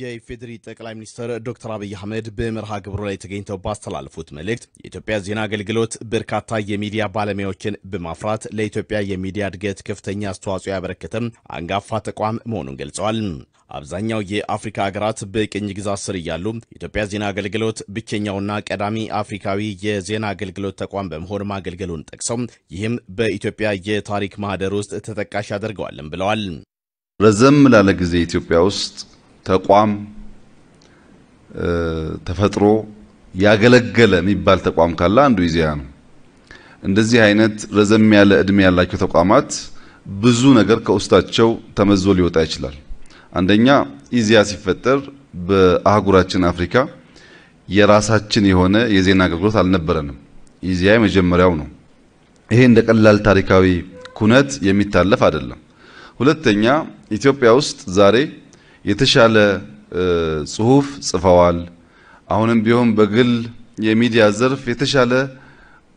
የኢፌዴሪ ጠቅላይ ሚኒስትር ዶክተር አብይ አህመድ በመርሃ ግብሩ ላይ ተገኝተው ባስተላለፉት መልእክት የኢትዮጵያ ዜና አገልግሎት በርካታ የሚዲያ ባለሙያዎችን በማፍራት ለኢትዮጵያ የሚዲያ እድገት ከፍተኛ አስተዋጽኦ ያበረከተም አንጋፋ ተቋም መሆኑን ገልጸዋል። አብዛኛው የአፍሪካ ሀገራት በቅኝ ግዛት ስር እያሉ የኢትዮጵያ ዜና አገልግሎት ብቸኛውና ቀዳሚ አፍሪካዊ የዜና አገልግሎት ተቋም በመሆን ማገልገሉን ጠቅሰው ይህም በኢትዮጵያ የታሪክ ማህደር ውስጥ ተጠቃሽ አድርገዋልም ብለዋል። ረዘም ላለ ጊዜ ኢትዮጵያ ውስጥ ተቋም ተፈጥሮ ያገለገለ የሚባል ተቋም ካለ አንዱ ኢዜአ ነው። እንደዚህ አይነት ረዘም ያለ እድሜ ያላቸው ተቋማት ብዙ ነገር ከውስጣቸው ተመዞ ሊወጣ ይችላል። አንደኛ ኢዜአ ሲፈጠር በአህጉራችን አፍሪካ የራሳችን የሆነ የዜና አገልግሎት አልነበረንም። ኢዜአ የመጀመሪያው ነው። ይሄ እንደ ቀላል ታሪካዊ ኩነት የሚታለፍ አይደለም። ሁለተኛ ኢትዮጵያ ውስጥ ዛሬ የተሻለ ጽሁፍ ጽፈዋል። አሁንም ቢሆን በግል የሚዲያ ዘርፍ የተሻለ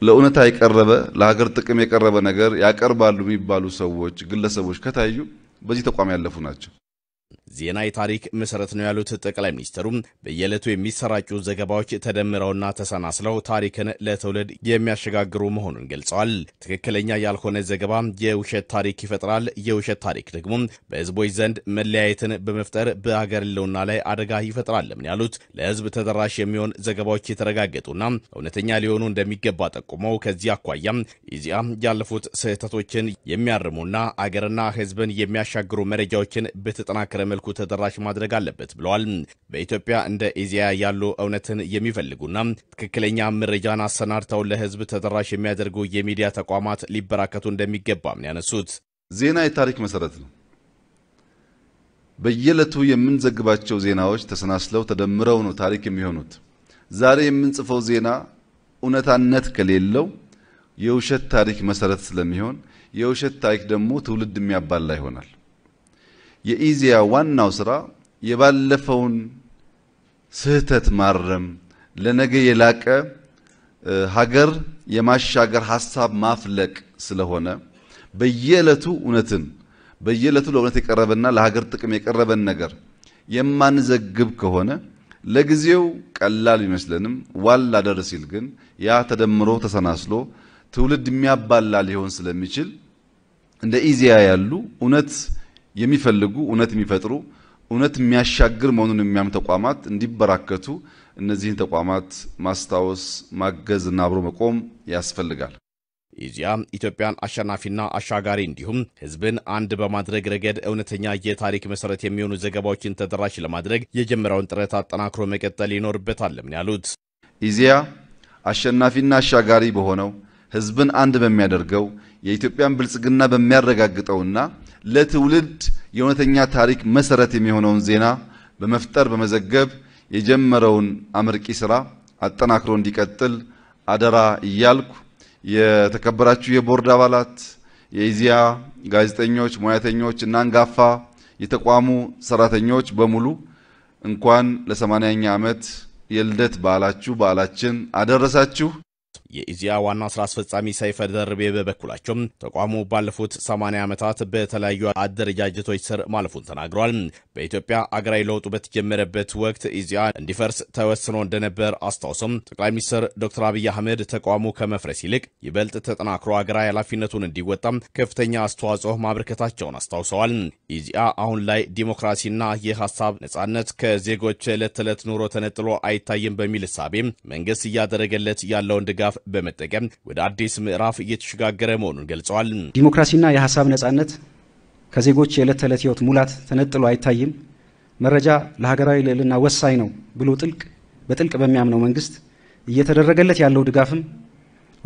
ለእውነታ የቀረበ ለሀገር ጥቅም የቀረበ ነገር ያቀርባሉ የሚባሉ ሰዎች፣ ግለሰቦች ከታዩ በዚህ ተቋም ያለፉ ናቸው። ዜና የታሪክ መሰረት ነው ያሉት ጠቅላይ ሚኒስትሩ በየዕለቱ የሚሰራጩ ዘገባዎች ተደምረውና ተሰናስለው ታሪክን ለትውልድ የሚያሸጋግሩ መሆኑን ገልጸዋል። ትክክለኛ ያልሆነ ዘገባ የውሸት ታሪክ ይፈጥራል። የውሸት ታሪክ ደግሞ በህዝቦች ዘንድ መለያየትን በመፍጠር በሀገር ህልውና ላይ አደጋ ይፈጥራልም ያሉት ለህዝብ ተደራሽ የሚሆን ዘገባዎች የተረጋገጡና እውነተኛ ሊሆኑ እንደሚገባ ጠቁመው ከዚህ አኳያ ኢዜአ ያለፉት ስህተቶችን የሚያርሙና አገርና ህዝብን የሚያሻግሩ መረጃዎችን በተጠናከረ መልኩ ተደራሽ ማድረግ አለበት ብለዋል። በኢትዮጵያ እንደ ኢዚያ ያሉ እውነትን የሚፈልጉና ትክክለኛ መረጃን አሰናድተው ለህዝብ ተደራሽ የሚያደርጉ የሚዲያ ተቋማት ሊበራከቱ እንደሚገባም ያነሱት። ዜና የታሪክ መሰረት ነው። በየዕለቱ የምንዘግባቸው ዜናዎች ተሰናስለው ተደምረው ነው ታሪክ የሚሆኑት። ዛሬ የምንጽፈው ዜና እውነታነት ከሌለው የውሸት ታሪክ መሰረት ስለሚሆን የውሸት ታሪክ ደግሞ ትውልድ የሚያባላ ይሆናል። የኢዚያ ዋናው ስራ የባለፈውን ስህተት ማረም፣ ለነገ የላቀ ሀገር የማሻገር ሀሳብ ማፍለቅ ስለሆነ በየዕለቱ እውነትን በየዕለቱ ለእውነት የቀረበና ለሀገር ጥቅም የቀረበን ነገር የማንዘግብ ከሆነ ለጊዜው ቀላል ቢመስለንም ዋላ አደር ሲል ግን ያ ተደምሮ ተሰናስሎ ትውልድ የሚያባላ ሊሆን ስለሚችል እንደ ኢዚያ ያሉ እውነት የሚፈልጉ እውነት የሚፈጥሩ እውነት የሚያሻግር መሆኑን የሚያም ተቋማት እንዲበራከቱ እነዚህን ተቋማት ማስታወስ፣ ማገዝ እና አብሮ መቆም ያስፈልጋል። ኢዚያ ኢትዮጵያን አሸናፊና አሻጋሪ እንዲሁም ሕዝብን አንድ በማድረግ ረገድ እውነተኛ የታሪክ መሰረት የሚሆኑ ዘገባዎችን ተደራሽ ለማድረግ የጀመረውን ጥረት አጠናክሮ መቀጠል ይኖርበታል ነው ያሉት። ኢዚያ አሸናፊና አሻጋሪ በሆነው ሕዝብን አንድ በሚያደርገው የኢትዮጵያን ብልጽግና በሚያረጋግጠውና ለትውልድ የእውነተኛ ታሪክ መሰረት የሚሆነውን ዜና በመፍጠር በመዘገብ የጀመረውን አመርቂ ስራ አጠናክሮ እንዲቀጥል አደራ እያልኩ የተከበራችሁ የቦርድ አባላት፣ የኢዜአ ጋዜጠኞች፣ ሙያተኞች እና አንጋፋ የተቋሙ ሰራተኞች በሙሉ እንኳን ለ80ኛ ዓመት የልደት በዓላችሁ በዓላችን አደረሳችሁ። የኢዚያ ዋና ስራ አስፈጻሚ ሰይፈ ደርቤ በበኩላቸው ተቋሙ ባለፉት 80 ዓመታት በተለያዩ አደረጃጀቶች ስር ማለፉን ተናግረዋል። በኢትዮጵያ አገራዊ ለውጡ በተጀመረበት ወቅት ኢዚያ እንዲፈርስ ተወስኖ እንደነበር አስታውሰም ጠቅላይ ሚኒስትር ዶክተር አብይ አህመድ ተቋሙ ከመፍረስ ይልቅ ይበልጥ ተጠናክሮ አገራዊ ኃላፊነቱን እንዲወጣም ከፍተኛ አስተዋጽኦ ማበርከታቸውን አስታውሰዋል። ኢዚያ አሁን ላይ ዲሞክራሲና የሀሳብ ነጻነት ከዜጎች ዕለት ተዕለት ኑሮ ተነጥሎ አይታይም በሚል እሳቤ መንግስት እያደረገለት ያለውን ድጋፍ በመጠቀም ወደ አዲስ ምዕራፍ እየተሸጋገረ መሆኑን ገልጸዋል። ዲሞክራሲና የሀሳብ ነጻነት ከዜጎች የዕለት ተዕለት ህይወት ሙላት ተነጥሎ አይታይም። መረጃ ለሀገራዊ ልዕልና ወሳኝ ነው ብሎ ጥልቅ በጥልቅ በሚያምነው መንግስት እየተደረገለት ያለው ድጋፍም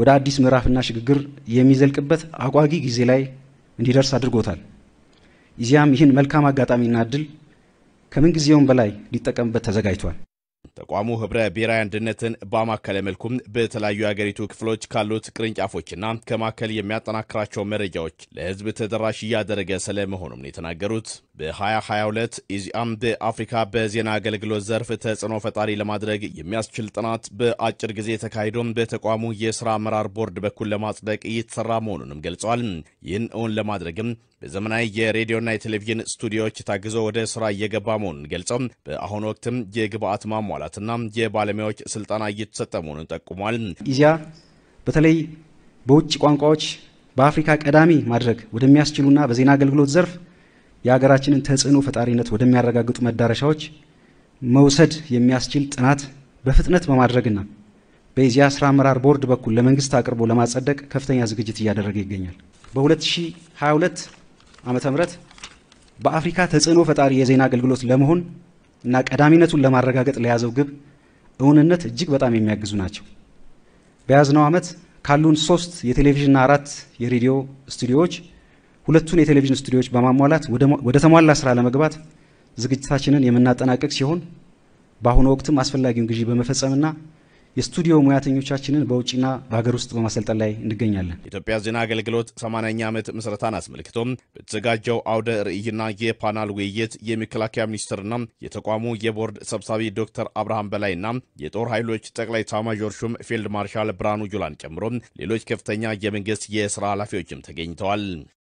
ወደ አዲስ ምዕራፍና ሽግግር የሚዘልቅበት አጓጊ ጊዜ ላይ እንዲደርስ አድርጎታል። ኢዜአም ይህን መልካም አጋጣሚና እድል ከምንጊዜውም በላይ ሊጠቀምበት ተዘጋጅቷል። ተቋሙ ህብረ ብሔራዊ አንድነትን ባማከለ መልኩም በተለያዩ የአገሪቱ ክፍሎች ካሉት ቅርንጫፎችና ከማዕከል የሚያጠናክራቸው መረጃዎች ለህዝብ ተደራሽ እያደረገ ስለመሆኑም ነው የተናገሩት። በ2022 ኢዚአም በአፍሪካ በዜና አገልግሎት ዘርፍ ተጽዕኖ ፈጣሪ ለማድረግ የሚያስችል ጥናት በአጭር ጊዜ ተካሂዶም በተቋሙ የሥራ አመራር ቦርድ በኩል ለማጽደቅ እየተሠራ መሆኑንም ገልጸዋል። ይህን እውን ለማድረግም በዘመናዊ የሬዲዮና የቴሌቪዥን ስቱዲዮዎች ታግዞ ወደ ስራ እየገባ መሆኑን ገልጸው በአሁኑ ወቅትም የግብአት ማሟላትና የባለሙያዎች ስልጠና እየተሰጠ መሆኑን ጠቁሟል። ኢዚያ በተለይ በውጭ ቋንቋዎች በአፍሪካ ቀዳሚ ማድረግ ወደሚያስችሉና በዜና አገልግሎት ዘርፍ የሀገራችንን ተጽዕኖ ፈጣሪነት ወደሚያረጋግጡ መዳረሻዎች መውሰድ የሚያስችል ጥናት በፍጥነት በማድረግና በዚያ ስራ አመራር ቦርድ በኩል ለመንግስት አቅርቦ ለማጸደቅ ከፍተኛ ዝግጅት እያደረገ ይገኛል። በ2022 ዓ. ም በአፍሪካ ተጽዕኖ ፈጣሪ የዜና አገልግሎት ለመሆን እና ቀዳሚነቱን ለማረጋገጥ ለያዘው ግብ እውንነት እጅግ በጣም የሚያግዙ ናቸው። በያዝነው ዓመት ካሉን ሶስት የቴሌቪዥንና አራት የሬዲዮ ስቱዲዮዎች ሁለቱን የቴሌቪዥን ስቱዲዮዎች በማሟላት ወደ ተሟላ ስራ ለመግባት ዝግጅታችንን የምናጠናቀቅ ሲሆን በአሁኑ ወቅትም አስፈላጊውን ግዢ በመፈጸምና የስቱዲዮ ሙያተኞቻችንን በውጭና በሀገር ውስጥ በማሰልጠን ላይ እንገኛለን። ኢትዮጵያ ዜና አገልግሎት 80ኛ ዓመት ምስረታን አስመልክቶ በተዘጋጀው አውደ ርዕይና የፓናል ውይይት የመከላከያ ሚኒስትርና የተቋሙ የቦርድ ሰብሳቢ ዶክተር አብርሃም በላይና የጦር ኃይሎች ጠቅላይ ኤታማዦር ሹም ፊልድ ማርሻል ብርሃኑ ጁላን ጨምሮ ሌሎች ከፍተኛ የመንግስት የስራ ኃላፊዎችም ተገኝተዋል።